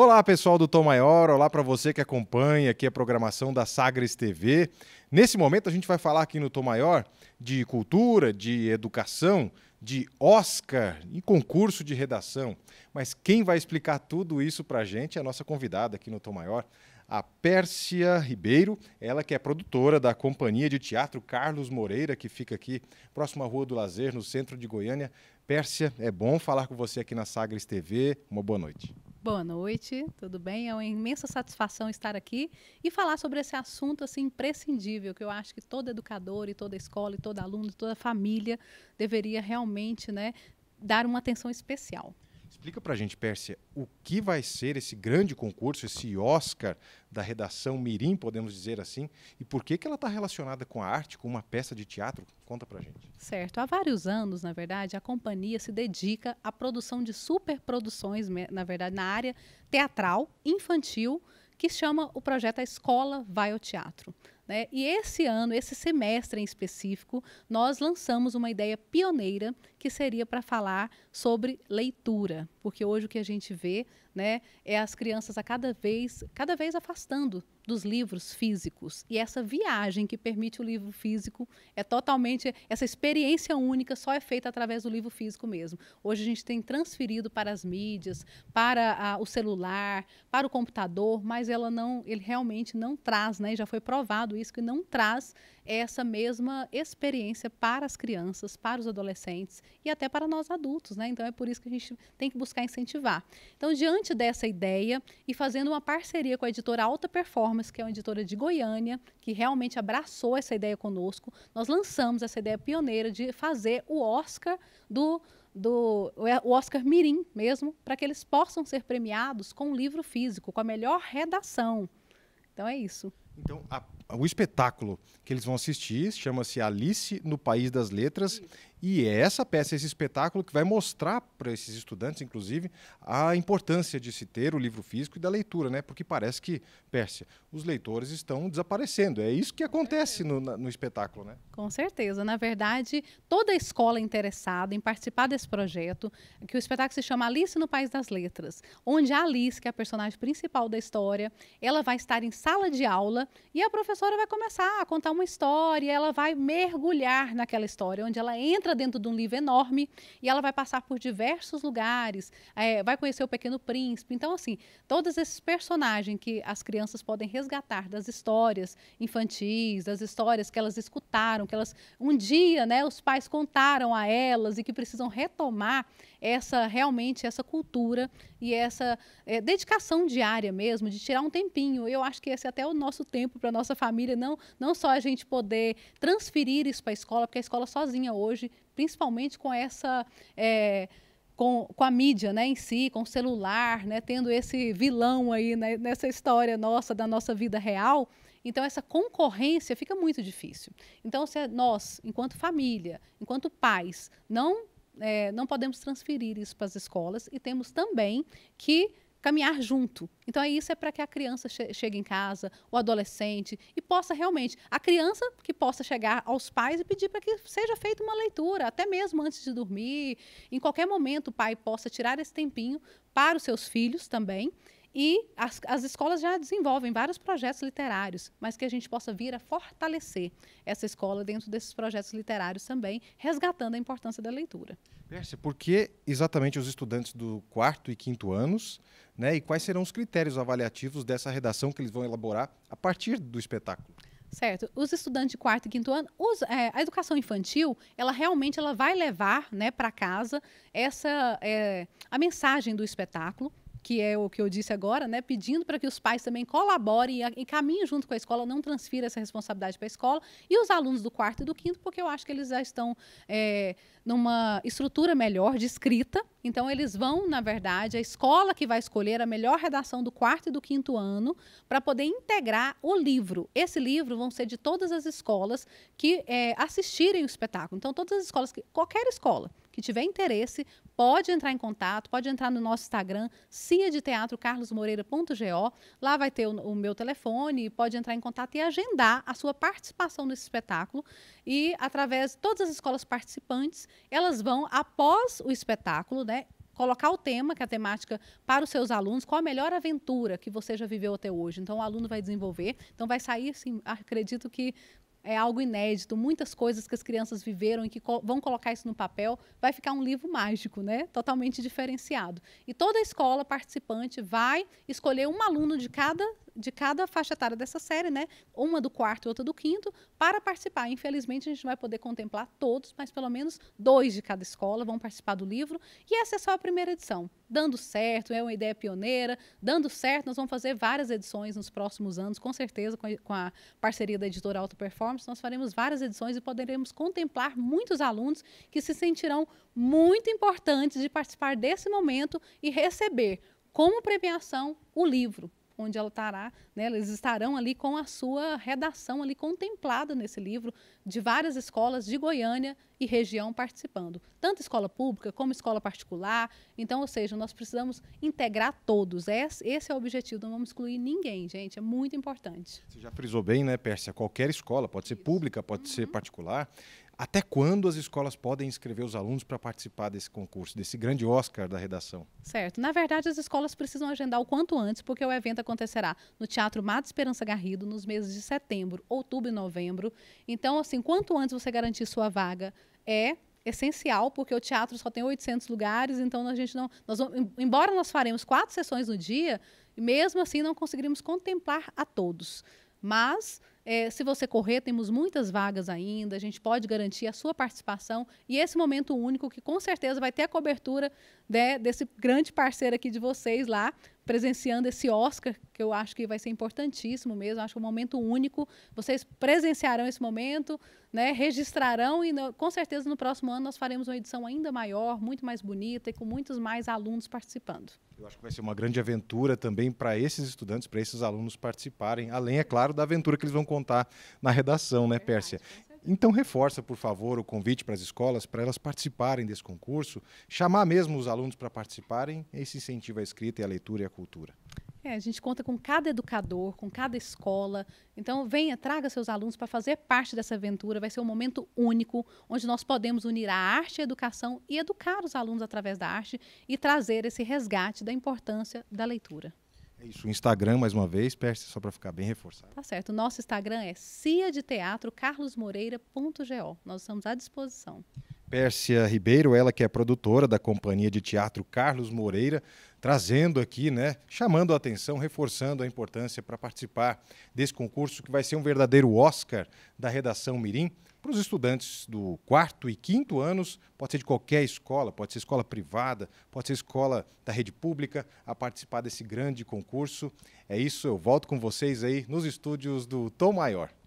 Olá, pessoal do Tom Maior, olá para você que acompanha aqui a programação da Sagres TV. Nesse momento a gente vai falar aqui no Tom Maior de cultura, de educação, de Oscar e concurso de redação. Mas quem vai explicar tudo isso para a gente é a nossa convidada aqui no Tom Maior, a Pérsia Ribeiro, ela que é produtora da Companhia de Teatro Carlos Moreira, que fica aqui próximo à Rua do Lazer, no centro de Goiânia. Pérsia, é bom falar com você aqui na Sagres TV. Uma boa noite. Boa noite, tudo bem? É uma imensa satisfação estar aqui e falar sobre esse assunto assim imprescindível que eu acho que todo educador e toda escola e todo aluno, toda família deveria realmente, né, dar uma atenção especial. Explica para a gente, Pérsia, o que vai ser esse grande concurso, esse Oscar da redação Mirim, podemos dizer assim, e por que, que ela está relacionada com a arte, com uma peça de teatro? Conta para a gente. Certo. Há vários anos, na verdade, a companhia se dedica à produção de superproduções, na verdade, na área teatral, infantil, que chama o projeto A Escola Vai ao Teatro. Né? E esse ano, esse semestre em específico, nós lançamos uma ideia pioneira que seria para falar sobre leitura, porque hoje o que a gente vê, né, é as crianças a cada vez, cada vez afastando dos livros físicos. E essa viagem que permite o livro físico é totalmente essa experiência única só é feita através do livro físico mesmo. Hoje a gente tem transferido para as mídias, para a, o celular, para o computador, mas ela não, ele realmente não traz, né? Já foi provado isso que não traz essa mesma experiência para as crianças, para os adolescentes e até para nós adultos, né? Então é por isso que a gente tem que buscar incentivar. Então, diante dessa ideia e fazendo uma parceria com a editora Alta Performance, que é uma editora de Goiânia, que realmente abraçou essa ideia conosco, nós lançamos essa ideia pioneira de fazer o Oscar do do o Oscar Mirim mesmo, para que eles possam ser premiados com um livro físico, com a melhor redação. Então é isso. Então, a, o espetáculo que eles vão assistir chama-se Alice no País das Letras isso. E é essa peça, esse espetáculo que vai mostrar para esses estudantes, inclusive, a importância de se ter o livro físico e da leitura, né? Porque parece que, Pérsia, os leitores estão desaparecendo. É isso que acontece no, no espetáculo, né? Com certeza. Na verdade, toda a escola é interessada em participar desse projeto, que o espetáculo se chama Alice no País das Letras, onde a Alice, que é a personagem principal da história, ela vai estar em sala de aula e a professora vai começar a contar uma história, ela vai mergulhar naquela história, onde ela entra entra dentro de um livro enorme e ela vai passar por diversos lugares, é, vai conhecer o Pequeno Príncipe. Então, assim, todos esses personagens que as crianças podem resgatar das histórias infantis, das histórias que elas escutaram, que elas um dia, né, os pais contaram a elas e que precisam retomar essa realmente essa cultura e essa é, dedicação diária mesmo, de tirar um tempinho. Eu acho que esse é até o nosso tempo para nossa família, não, não só a gente poder transferir isso para a escola, porque a escola sozinha hoje, principalmente com essa. É, com, com, a mídia né, em si, com o celular, né, tendo esse vilão aí né, nessa história nossa, da nossa vida real, então, essa concorrência fica muito difícil. Então, se é nós, enquanto família, enquanto pais, não é, não podemos transferir isso para as escolas e temos também que caminhar junto. Então, é isso é para que a criança che chegue em casa, o adolescente, e possa realmente, a criança que possa chegar aos pais e pedir para que seja feita uma leitura, até mesmo antes de dormir, em qualquer momento o pai possa tirar esse tempinho para os seus filhos também e as, as escolas já desenvolvem vários projetos literários, mas que a gente possa vir a fortalecer essa escola dentro desses projetos literários também, resgatando a importância da leitura. Pércia, por que exatamente os estudantes do quarto e quinto anos, né? E quais serão os critérios avaliativos dessa redação que eles vão elaborar a partir do espetáculo? Certo. Os estudantes de quarto e quinto ano, os, é, a educação infantil, ela realmente ela vai levar né, para casa essa é, a mensagem do espetáculo, que é o que eu disse agora, né, pedindo para que os pais também colaborem e, caminhem junto com a escola, não transfira essa responsabilidade para a escola, e os alunos do quarto e do quinto, porque eu acho que eles já estão é, numa estrutura melhor de escrita, então eles vão, na verdade, a escola que vai escolher a melhor redação do quarto e do quinto ano para poder integrar o livro. Esse livro vão ser de todas as escolas que é, assistirem o espetáculo. Então, todas as escolas, que, qualquer escola que tiver interesse, pode entrar em contato, pode entrar no nosso Instagram, cia de teatro carlosmoreira.go. Lá vai ter o, o, meu telefone, pode entrar em contato e agendar a sua participação nesse espetáculo. E através de todas as escolas participantes, elas vão, após o espetáculo, né, colocar o tema, que é a temática para os seus alunos, qual a melhor aventura que você já viveu até hoje. Então, o aluno vai desenvolver. Então, vai sair, assim, acredito que é algo inédito, muitas coisas que as crianças viveram e que co vão colocar isso no papel, vai ficar um livro mágico, né? Totalmente diferenciado. E toda a escola participante vai escolher um aluno de cada de cada faixa etária dessa série, né? Uma do quarto e outra do quinto, para participar. Infelizmente, a gente não vai poder contemplar todos, mas pelo menos dois de cada escola vão participar do livro. E essa é só a primeira edição. Dando certo, é uma ideia pioneira. Dando certo, nós vamos fazer várias edições nos próximos anos, com certeza, com a, com a parceria da editora Alto Performance. Nós faremos várias edições e poderemos contemplar muitos alunos que se sentirão muito importantes de participar desse momento e receber como premiação o livro onde ela estará, né, eles estarão ali com a sua redação ali contemplada nesse livro de várias escolas de Goiânia e região participando, tanto escola pública como escola particular. Então, ou seja, nós precisamos integrar todos. Esse, é o objetivo, não vamos excluir ninguém, gente. É muito importante. Você já frisou bem, né, Pérsia? Qualquer escola, pode ser Isso. pública, pode uhum. ser particular, até quando as escolas podem inscrever os alunos para participar desse concurso, desse grande Oscar da redação? Certo. Na verdade, as escolas precisam agendar o quanto antes, porque o evento acontecerá no Teatro Mato Esperança Garrido nos meses de setembro, outubro e novembro. Então, assim, quanto antes você garantir sua vaga é essencial, porque o teatro só tem 800 lugares, então a gente não... Nós, embora nós faremos quatro sessões no dia, mesmo assim não conseguiríamos contemplar a todos. Mas é, se você correr, temos muitas vagas ainda, a gente pode garantir a sua participação e esse momento único que com certeza vai ter a cobertura né, desse grande parceiro aqui de vocês lá presenciando esse Oscar, que eu acho que vai ser importantíssimo mesmo, acho que é um momento único. Vocês presenciarão esse momento, né, registrarão e com certeza no próximo ano nós faremos uma edição ainda maior, muito mais bonita e com muitos mais alunos participando. Eu acho que vai ser uma grande aventura também para esses estudantes, para esses alunos participarem, além, é claro, da aventura que eles vão contar na redação, né, Pérsia? Então reforça, por favor, o convite para as escolas para elas participarem desse concurso, chamar mesmo os alunos para participarem, esse incentivo à escrita e à leitura e à cultura. É, a gente conta com cada educador, com cada escola. Então, venha, traga seus alunos para fazer parte dessa aventura. Vai ser um momento único, onde nós podemos unir a arte, a educação e educar os alunos através da arte e trazer esse resgate da importância da leitura. É isso, o Instagram, mais uma vez, peça só para ficar bem reforçado. Tá certo. O nosso Instagram é ciadeteatrocarlosmoreira.go. Nós estamos à disposição. Pérsia Ribeiro, ela que é produtora da companhia de teatro Carlos Moreira, trazendo aqui, né, chamando a atenção, reforçando a importância para participar desse concurso que vai ser um verdadeiro Oscar da redação Mirim para os estudantes do quarto e quinto anos, pode ser de qualquer escola, pode ser escola privada, pode ser escola da rede pública, a participar desse grande concurso. É isso, eu volto com vocês aí nos estúdios do Tom Maior.